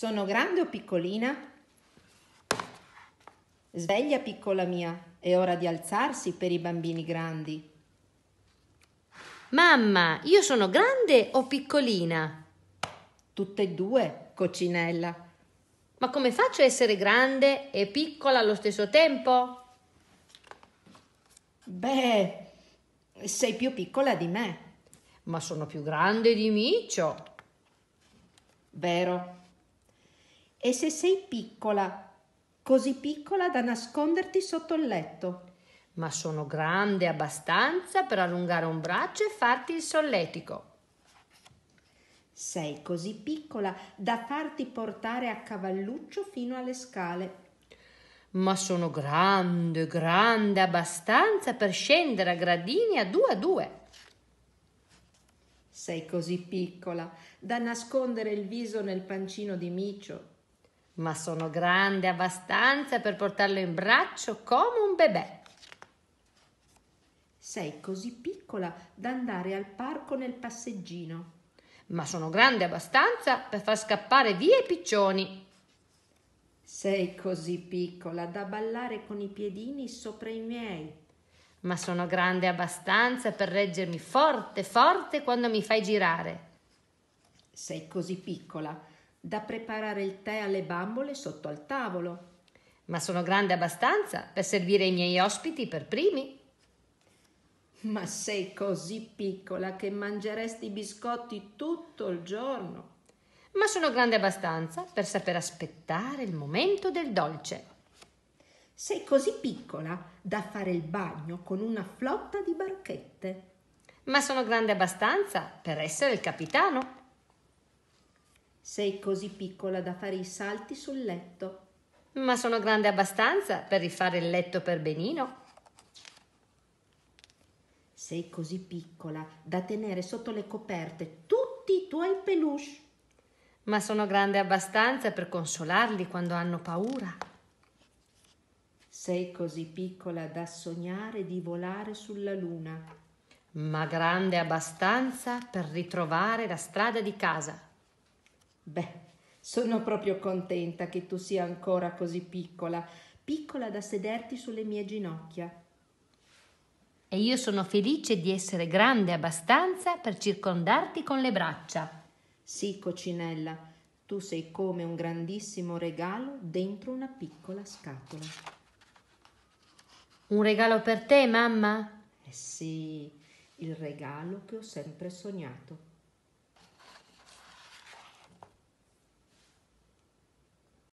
Sono grande o piccolina? Sveglia piccola mia, è ora di alzarsi per i bambini grandi. Mamma, io sono grande o piccolina? Tutte e due, coccinella. Ma come faccio a essere grande e piccola allo stesso tempo? Beh, sei più piccola di me. Ma sono più grande di Micio. Vero, e se sei piccola, così piccola da nasconderti sotto il letto. Ma sono grande abbastanza per allungare un braccio e farti il solletico. Sei così piccola da farti portare a cavalluccio fino alle scale. Ma sono grande, grande abbastanza per scendere a gradini a due a due. Sei così piccola da nascondere il viso nel pancino di micio ma sono grande abbastanza per portarlo in braccio come un bebè. Sei così piccola da andare al parco nel passeggino. Ma sono grande abbastanza per far scappare via i piccioni. Sei così piccola da ballare con i piedini sopra i miei. Ma sono grande abbastanza per reggermi forte, forte quando mi fai girare. Sei così piccola da preparare il tè alle bambole sotto al tavolo. Ma sono grande abbastanza per servire i miei ospiti per primi. Ma sei così piccola che mangeresti i biscotti tutto il giorno. Ma sono grande abbastanza per saper aspettare il momento del dolce. Sei così piccola da fare il bagno con una flotta di barchette. Ma sono grande abbastanza per essere il capitano. Sei così piccola da fare i salti sul letto. Ma sono grande abbastanza per rifare il letto per benino. Sei così piccola da tenere sotto le coperte tutti i tuoi peluche. Ma sono grande abbastanza per consolarli quando hanno paura. Sei così piccola da sognare di volare sulla luna. Ma grande abbastanza per ritrovare la strada di casa. Beh, sono proprio contenta che tu sia ancora così piccola, piccola da sederti sulle mie ginocchia. E io sono felice di essere grande abbastanza per circondarti con le braccia. Sì, cocinella, tu sei come un grandissimo regalo dentro una piccola scatola. Un regalo per te, mamma? Eh sì, il regalo che ho sempre sognato.